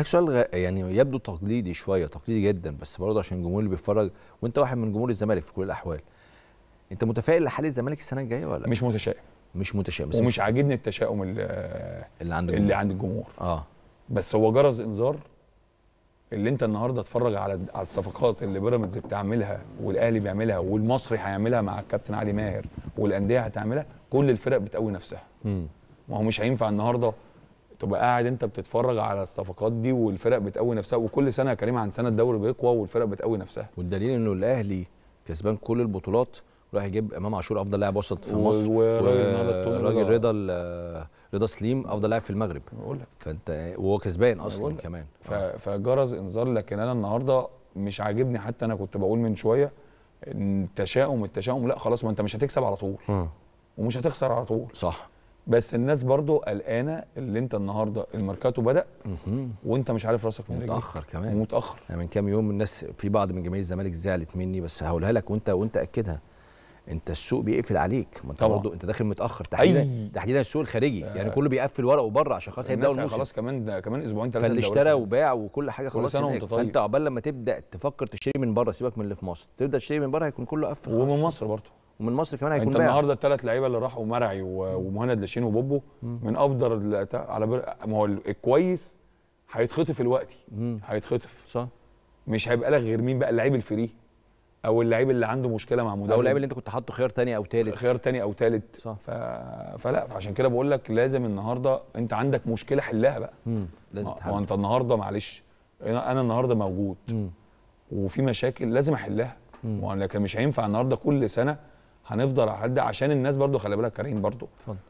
هسألك سؤال غ... يعني يبدو تقليدي شويه تقليدي جدا بس برضه عشان الجمهور اللي بيتفرج وانت واحد من جمهور الزمالك في كل الاحوال انت متفائل لحال الزمالك السنه الجايه ولا مش متشائم مش متشائم بس ومش عاجبني التشاؤم اللي, اللي عند الجمهور اللي عند الجمهور اه بس هو جرس انذار اللي انت النهارده اتفرج على على الصفقات اللي بيراميدز بتعملها والاهلي بيعملها والمصري هيعملها مع الكابتن علي ماهر والانديه هتعملها كل الفرق بتقوي نفسها ما هو مش هينفع النهارده تبقى قاعد انت بتتفرج على الصفقات دي والفرق بتقوي نفسها وكل سنه يا كريم عن سنه الدوري بيقوى والفرق بتقوي نفسها والدليل انه الاهلي كسبان كل البطولات راح يجيب امام عاشور افضل لاعب وسط في مصر وراجل رضا رضا سليم افضل لاعب في المغرب لك فانت وهو كسبان اصلا كمان آه. فجرس انذار لكن انا النهارده مش عاجبني حتى انا كنت بقول من شويه التشاؤم التشاؤم لا خلاص ما انت مش هتكسب على طول م. ومش هتخسر على طول صح بس الناس برضو قلقانه اللي انت النهارده الماركاتو بدا وانت مش عارف راسك من متاخر كمان متاخر يعني من كام يوم الناس في بعض من جماهير الزمالك زعلت مني بس هقولها لك وانت وانت اكدها انت السوق بيقفل عليك ما انت برضه انت داخل متاخر تحديدا تحديدا السوق الخارجي يعني آه. يعني كله بيقفل ورقه وبره عشان خلاص هيبداوا الموسم خلاص كمان ده كمان اسبوعين ثلاثه فاللي اشترى وباع وكل حاجه خلاص كل سنة طيب. فانت عقبال لما تبدا تفكر تشتري من بره سيبك من اللي في مصر تبدا تشتري من بره هيكون كله قفل ومن مصر برضه ومن مصر كمان هيكون انت النهارده الثلاث لعيبه اللي راحوا مرعي ومهند لاشين وبوبو من افضل على بر... ما هو الكويس هيتخطف الوقت هيتخطف صح مش هيبقى لك غير مين بقى اللعيب الفري او اللعيب اللي عنده مشكله مع مدرب او اللعيب اللي انت كنت حاطه خيار ثاني او ثالث خيار ثاني او ثالث صح ف... فلا عشان كده بقول لك لازم النهارده انت عندك مشكله حلها بقى لازم تحل وانت النهارده معلش انا النهارده موجود مم. وفي مشاكل لازم احلها لكن مش هينفع النهارده كل سنه هنفضل عشان الناس برضو خلي بالك كريم برضو اتفضل